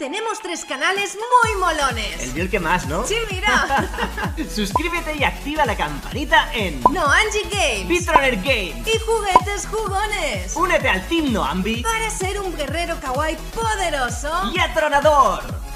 tenemos tres canales muy molones. El el que más, ¿no? Sí, mira. Suscríbete y activa la campanita en No Angie Games, Bitroner Games y Juguetes Jugones. Únete al Team Noambi para ser un guerrero kawaii poderoso y atronador.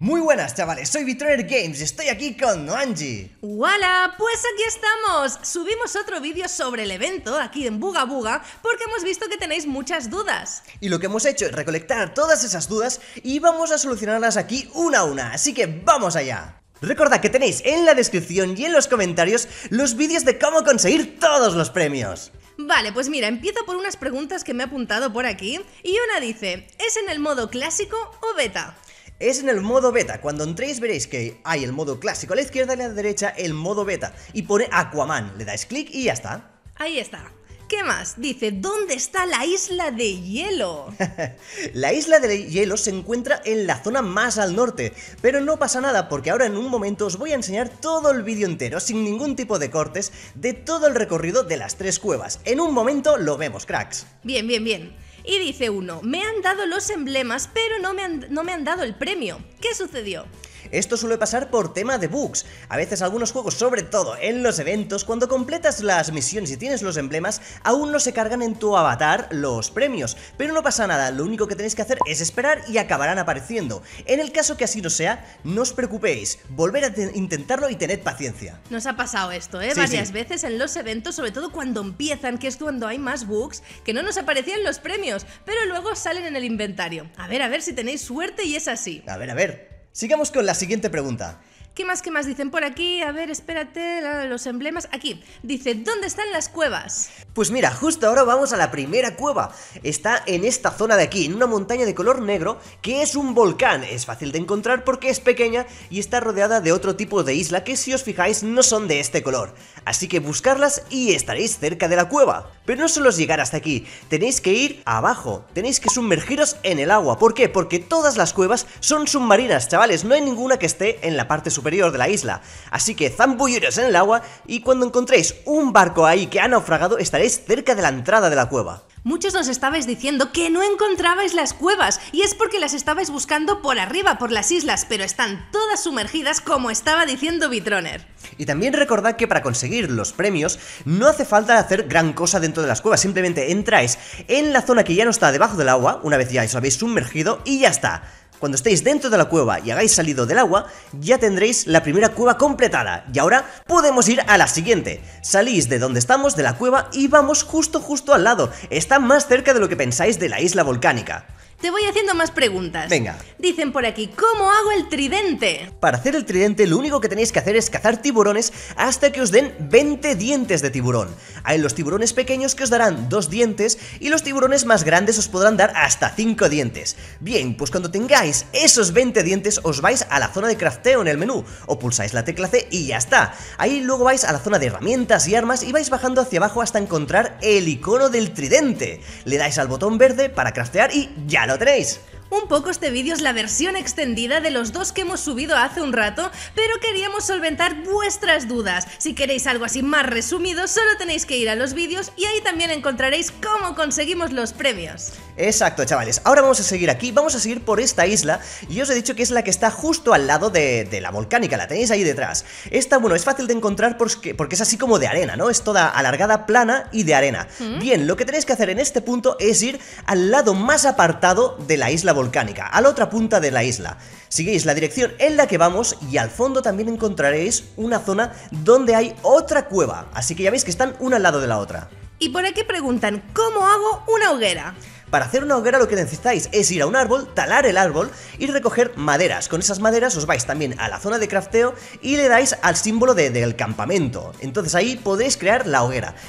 Muy buenas chavales, soy Vitroer Games y estoy aquí con Noanji ¡Wala! Pues aquí estamos, subimos otro vídeo sobre el evento aquí en Buga porque hemos visto que tenéis muchas dudas Y lo que hemos hecho es recolectar todas esas dudas y vamos a solucionarlas aquí una a una, así que ¡vamos allá! Recordad que tenéis en la descripción y en los comentarios los vídeos de cómo conseguir todos los premios Vale, pues mira, empiezo por unas preguntas que me he apuntado por aquí y una dice, ¿es en el modo clásico o beta? Es en el modo beta, cuando entréis veréis que hay el modo clásico a la izquierda y a la derecha el modo beta y pone Aquaman, le dais clic y ya está. Ahí está. ¿Qué más? Dice, ¿dónde está la isla de hielo? la isla de hielo se encuentra en la zona más al norte, pero no pasa nada porque ahora en un momento os voy a enseñar todo el vídeo entero, sin ningún tipo de cortes, de todo el recorrido de las tres cuevas. En un momento lo vemos, cracks. Bien, bien, bien. Y dice uno, me han dado los emblemas, pero no me han, no me han dado el premio. ¿Qué sucedió? Esto suele pasar por tema de bugs. A veces algunos juegos, sobre todo en los eventos, cuando completas las misiones y tienes los emblemas, aún no se cargan en tu avatar los premios. Pero no pasa nada, lo único que tenéis que hacer es esperar y acabarán apareciendo. En el caso que así no sea, no os preocupéis, volver a intentarlo y tened paciencia. Nos ha pasado esto, ¿eh? Varias veces en los eventos, sobre todo cuando empiezan, que es cuando hay más bugs, que no nos aparecían los premios, pero luego salen en el inventario. A ver, a ver si tenéis suerte y es así. A ver, a ver, Sigamos con la siguiente pregunta. ¿Qué más, qué más dicen por aquí? A ver, espérate, los emblemas. Aquí, dice, ¿dónde están las cuevas? Pues mira, justo ahora vamos a la primera cueva. Está en esta zona de aquí, en una montaña de color negro, que es un volcán. Es fácil de encontrar porque es pequeña y está rodeada de otro tipo de isla que, si os fijáis, no son de este color. Así que buscarlas y estaréis cerca de la cueva. Pero no solo es llegar hasta aquí, tenéis que ir abajo, tenéis que sumergiros en el agua. ¿Por qué? Porque todas las cuevas son submarinas, chavales, no hay ninguna que esté en la parte superior de la isla. Así que zambulliros en el agua y cuando encontréis un barco ahí que ha naufragado estaréis cerca de la entrada de la cueva. Muchos nos estabais diciendo que no encontrabais las cuevas y es porque las estabais buscando por arriba, por las islas, pero están todas sumergidas como estaba diciendo Vitroner Y también recordad que para conseguir los premios no hace falta hacer gran cosa dentro de las cuevas, simplemente entráis en la zona que ya no está debajo del agua, una vez ya os habéis sumergido y ya está. Cuando estéis dentro de la cueva y hagáis salido del agua, ya tendréis la primera cueva completada. Y ahora podemos ir a la siguiente. Salís de donde estamos, de la cueva, y vamos justo justo al lado. Está más cerca de lo que pensáis de la isla volcánica. Te voy haciendo más preguntas. Venga. Dicen por aquí, ¿cómo hago el tridente? Para hacer el tridente lo único que tenéis que hacer es cazar tiburones hasta que os den 20 dientes de tiburón. Hay los tiburones pequeños que os darán 2 dientes y los tiburones más grandes os podrán dar hasta 5 dientes. Bien, pues cuando tengáis esos 20 dientes os vais a la zona de crafteo en el menú o pulsáis la tecla C y ya está. Ahí luego vais a la zona de herramientas y armas y vais bajando hacia abajo hasta encontrar el icono del tridente. Le dais al botón verde para craftear y ya lo tenéis. Un poco este vídeo es la versión extendida de los dos que hemos subido hace un rato, pero queríamos solventar vuestras dudas. Si queréis algo así más resumido, solo tenéis que ir a los vídeos y ahí también encontraréis cómo conseguimos los premios. Exacto, chavales. Ahora vamos a seguir aquí, vamos a seguir por esta isla y os he dicho que es la que está justo al lado de, la volcánica, la tenéis ahí detrás. Esta, bueno, es fácil de encontrar porque, es así como de arena, ¿no? Es toda alargada, plana y de arena. Mm. Bien, lo que tenéis que hacer en este punto es ir al lado más apartado de la isla volcánica, a la otra punta de la isla. Siguéis la dirección en la que vamos y al fondo también encontraréis una zona donde hay otra cueva, así que ya veis que están una al lado de la otra. Y por aquí preguntan, ¿cómo hago una hoguera? Para hacer una hoguera lo que necesitáis es ir a un árbol, talar el árbol y recoger maderas. Con esas maderas os vais también a la zona de crafteo y le dais al símbolo del campamento. Entonces ahí podéis crear la hoguera.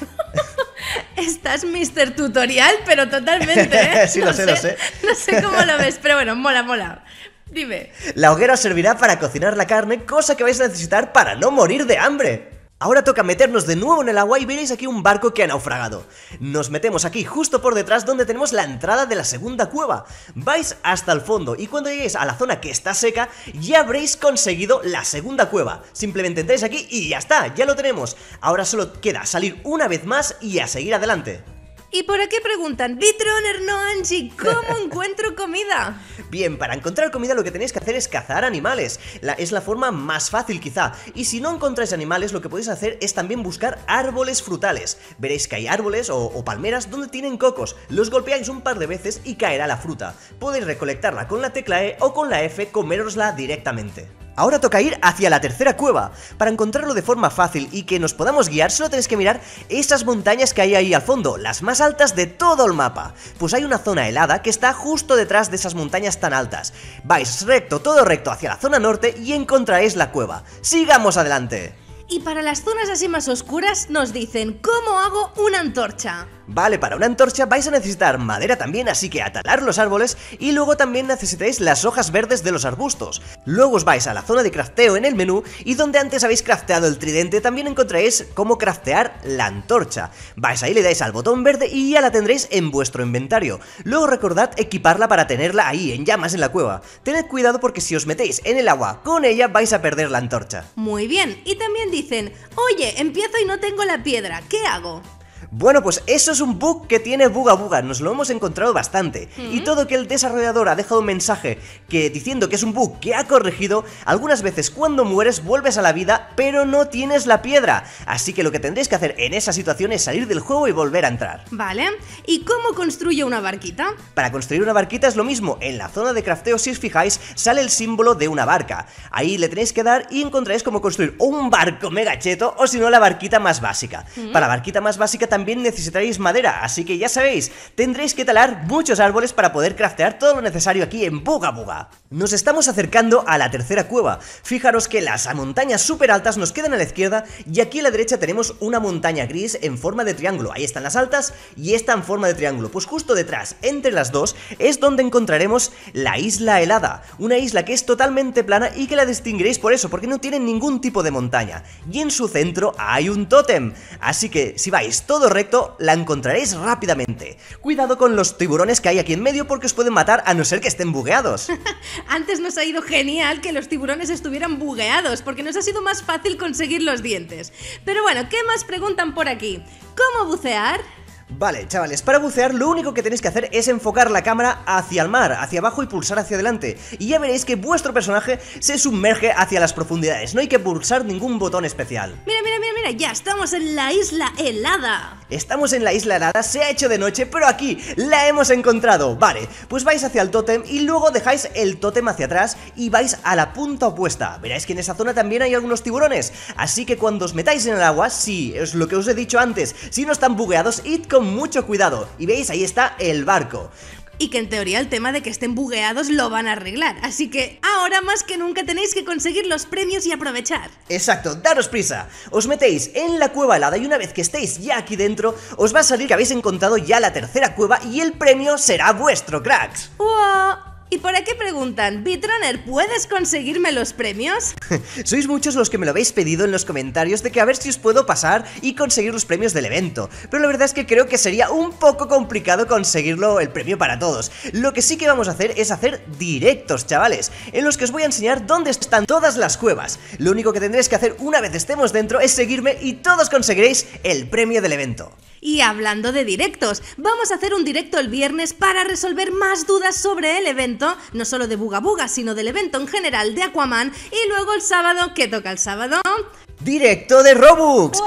Estás Mr. Tutorial, pero totalmente. ¿eh? sí, lo sé, lo sé. No sé cómo lo ves, pero bueno, mola, mola. Dime. La hoguera servirá para cocinar la carne, cosa que vais a necesitar para no morir de hambre. Ahora toca meternos de nuevo en el agua y veréis aquí un barco que ha naufragado. Nos metemos aquí justo por detrás donde tenemos la entrada de la segunda cueva. Vais hasta el fondo y cuando lleguéis a la zona que está seca ya habréis conseguido la segunda cueva. Simplemente entráis aquí y ya está, ya lo tenemos. Ahora solo queda salir una vez más y a seguir adelante. Y por aquí preguntan, ¡Bitroner no Angie, ¿cómo encuentro comida? Bien, para encontrar comida lo que tenéis que hacer es cazar animales. es la forma más fácil quizá. Y si no encontráis animales, lo que podéis hacer es también buscar árboles frutales. Veréis que hay árboles o, o palmeras donde tienen cocos. Los golpeáis un par de veces y caerá la fruta. Podéis recolectarla con la tecla E o con la F comérosla directamente. Ahora toca ir hacia la tercera cueva. Para encontrarlo de forma fácil y que nos podamos guiar, solo tenéis que mirar esas montañas que hay ahí al fondo, las más altas de todo el mapa. Pues hay una zona helada que está justo detrás de esas montañas tan altas. Vais recto, todo recto hacia la zona norte y encontraréis la cueva. ¡Sigamos adelante! Y para las zonas así más oscuras nos dicen, ¿cómo hago una antorcha? Vale, para una antorcha vais a necesitar madera también, así que atalar los árboles y luego también necesitáis las hojas verdes de los arbustos. Luego os vais a la zona de crafteo en el menú y donde antes habéis crafteado el tridente también encontraréis cómo craftear la antorcha. Vais ahí, le dais al botón verde y ya la tendréis en vuestro inventario. Luego recordad equiparla para tenerla ahí, en llamas en la cueva. Tened cuidado porque si os metéis en el agua con ella vais a perder la antorcha. Muy bien, y también dicen, oye, empiezo y no tengo la piedra, ¿qué hago? Bueno, pues eso es un bug que tiene Buga Buga, nos lo hemos encontrado bastante. Y todo que el desarrollador ha dejado un mensaje que diciendo que es un bug que ha corregido, algunas veces cuando mueres vuelves a la vida, pero no tienes la piedra. Así que lo que tendréis que hacer en esa situación es salir del juego y volver a entrar. Vale. ¿Y cómo construye una barquita? Para construir una barquita es lo mismo. En la zona de crafteo, si os fijáis, sale el símbolo de una barca. Ahí le tenéis que dar y encontraréis cómo construir un barco mega cheto o si no la barquita más básica. Para la barquita más básica también necesitaréis madera, así que ya sabéis, tendréis que talar muchos árboles para poder craftear todo lo necesario aquí en Buga Buga. Nos estamos acercando a la tercera cueva. Fijaros que las montañas super altas nos quedan a la izquierda y aquí a la derecha tenemos una montaña gris en forma de triángulo. Ahí están las altas y esta en forma de triángulo. Pues justo detrás, entre las dos, es donde encontraremos la isla helada. Una isla que es totalmente plana y que la distinguiréis por eso, porque no tiene ningún tipo de montaña. Y en su centro hay un tótem. Así que si vais todo recto la encontraréis rápidamente. Cuidado con los tiburones que hay aquí en medio porque os pueden matar a no ser que estén bugueados. Antes nos ha ido genial que los tiburones estuvieran bugueados porque nos ha sido más fácil conseguir los dientes. Pero bueno, ¿qué más preguntan por aquí? ¿Cómo bucear? Vale, chavales, para bucear lo único que tenéis que hacer es enfocar la cámara hacia el mar, hacia abajo y pulsar hacia adelante. Y ya veréis que vuestro personaje se sumerge hacia las profundidades, no hay que pulsar ningún botón especial. Mira Mira ya estamos en la isla helada. Estamos en la isla helada, se ha hecho de noche, pero aquí la hemos encontrado. Vale, pues vais hacia el tótem y luego dejáis el tótem hacia atrás y vais a la punta opuesta. Veréis que en esa zona también hay algunos tiburones, así que cuando os metáis en el agua, sí, es lo que os he dicho antes, si no están bugueados, id con mucho cuidado. Y veis, ahí está el barco y que en teoría el tema de que estén bugueados lo van a arreglar. Así que ahora más que nunca tenéis que conseguir los premios y aprovechar. Exacto, daros prisa. Os metéis en la cueva helada y una vez que estéis ya aquí dentro, os va a salir que habéis encontrado ya la tercera cueva y el premio será vuestro, cracks. ¡Wow! ¿Y por qué preguntan? Bitrunner, ¿puedes conseguirme los premios? Sois muchos los que me lo habéis pedido en los comentarios de que a ver si os puedo pasar y conseguir los premios del evento. Pero la verdad es que creo que sería un poco complicado conseguirlo el premio para todos. Lo que sí que vamos a hacer es hacer directos, chavales, en los que os voy a enseñar dónde están todas las cuevas. Lo único que tendréis que hacer una vez estemos dentro es seguirme y todos conseguiréis el premio del evento. Y hablando de directos, vamos a hacer un directo el viernes para resolver más dudas sobre el evento, no solo de Buga Buga, sino del evento en general de Aquaman, y luego el sábado, ¿qué toca el sábado? Directo de Robux.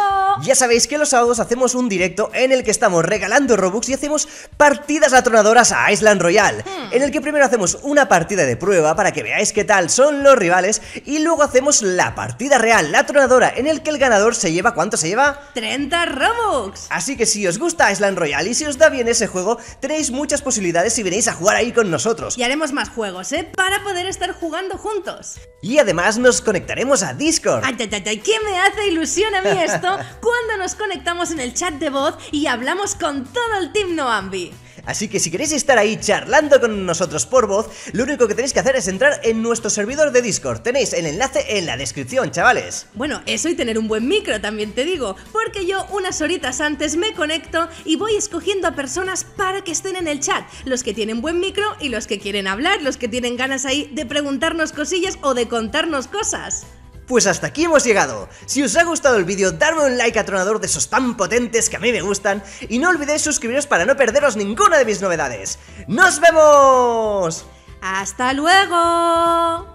Ya sabéis que los sábados hacemos un directo en el que estamos regalando Robux y hacemos partidas atronadoras a Island Royal, en el que primero hacemos una partida de prueba para que veáis qué tal son los rivales y luego hacemos la partida real, la atronadora, en el que el ganador se lleva, ¿cuánto se lleva? 30 Robux. Así que si os gusta Island Royal y si os da bien ese juego, tenéis muchas posibilidades si venís a jugar ahí con nosotros. Y haremos más juegos, ¿eh? Para poder estar jugando juntos. Y además nos conectaremos a Discord. Ay, ay, ay, ¿Qué me hace ilusión a mí esto? cuando nos conectamos en el chat de voz y hablamos con todo el Team Noambi. Así que si queréis estar ahí charlando con nosotros por voz, lo único que tenéis que hacer es entrar en nuestro servidor de Discord. Tenéis el enlace en la descripción, chavales. Bueno, eso y tener un buen micro, también te digo, porque yo unas horitas antes me conecto y voy escogiendo a personas para que estén en el chat, los que tienen buen micro y los que quieren hablar, los que tienen ganas ahí de preguntarnos cosillas o de contarnos cosas. Pues hasta aquí hemos llegado. Si os ha gustado el vídeo, darme un like atronador de esos tan potentes que a mí me gustan y no olvidéis suscribiros para no perderos ninguna de mis novedades. ¡Nos vemos! ¡Hasta luego!